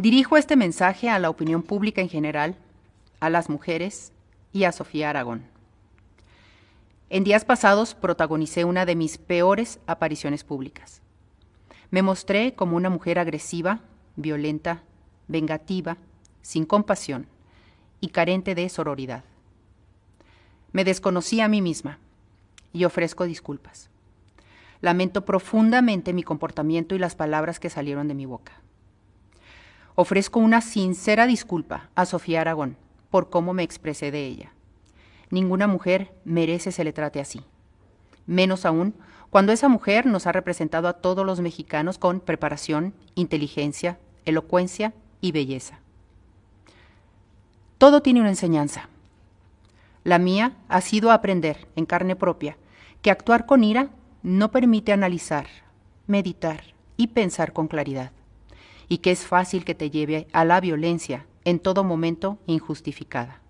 Dirijo este mensaje a la opinión pública en general, a las mujeres y a Sofía Aragón. En días pasados protagonicé una de mis peores apariciones públicas. Me mostré como una mujer agresiva, violenta, vengativa, sin compasión y carente de sororidad. Me desconocí a mí misma y ofrezco disculpas. Lamento profundamente mi comportamiento y las palabras que salieron de mi boca. Ofrezco una sincera disculpa a Sofía Aragón por cómo me expresé de ella. Ninguna mujer merece se le trate así. Menos aún cuando esa mujer nos ha representado a todos los mexicanos con preparación, inteligencia, elocuencia y belleza. Todo tiene una enseñanza. La mía ha sido aprender en carne propia que actuar con ira no permite analizar, meditar y pensar con claridad y que es fácil que te lleve a la violencia, en todo momento injustificada.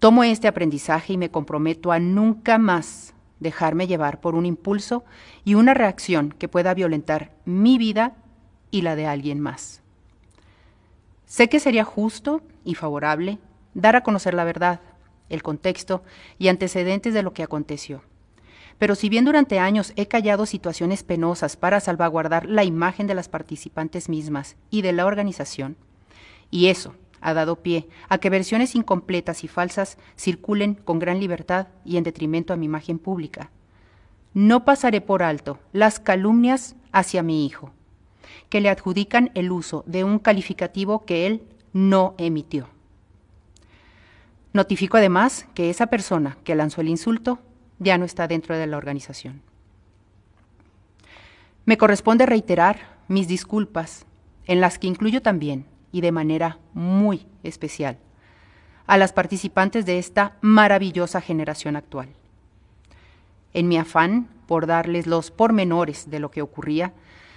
Tomo este aprendizaje y me comprometo a nunca más dejarme llevar por un impulso y una reacción que pueda violentar mi vida y la de alguien más. Sé que sería justo y favorable dar a conocer la verdad, el contexto y antecedentes de lo que aconteció pero si bien durante años he callado situaciones penosas para salvaguardar la imagen de las participantes mismas y de la organización, y eso ha dado pie a que versiones incompletas y falsas circulen con gran libertad y en detrimento a mi imagen pública. No pasaré por alto las calumnias hacia mi hijo, que le adjudican el uso de un calificativo que él no emitió. Notifico además que esa persona que lanzó el insulto ya no está dentro de la organización. Me corresponde reiterar mis disculpas, en las que incluyo también, y de manera muy especial, a las participantes de esta maravillosa generación actual. En mi afán por darles los pormenores de lo que ocurría,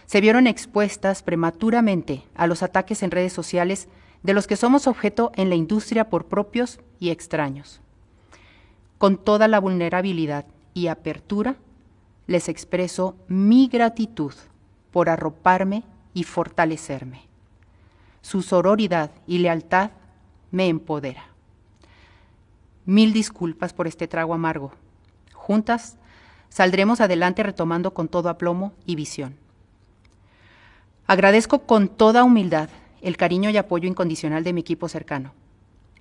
se vieron expuestas prematuramente a los ataques en redes sociales de los que somos objeto en la industria por propios y extraños. Con toda la vulnerabilidad y apertura, les expreso mi gratitud por arroparme y fortalecerme. Su sororidad y lealtad me empodera. Mil disculpas por este trago amargo. Juntas saldremos adelante retomando con todo aplomo y visión. Agradezco con toda humildad el cariño y apoyo incondicional de mi equipo cercano.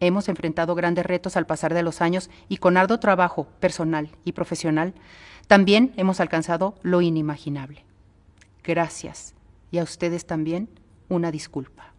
Hemos enfrentado grandes retos al pasar de los años y con arduo trabajo personal y profesional, también hemos alcanzado lo inimaginable. Gracias y a ustedes también una disculpa.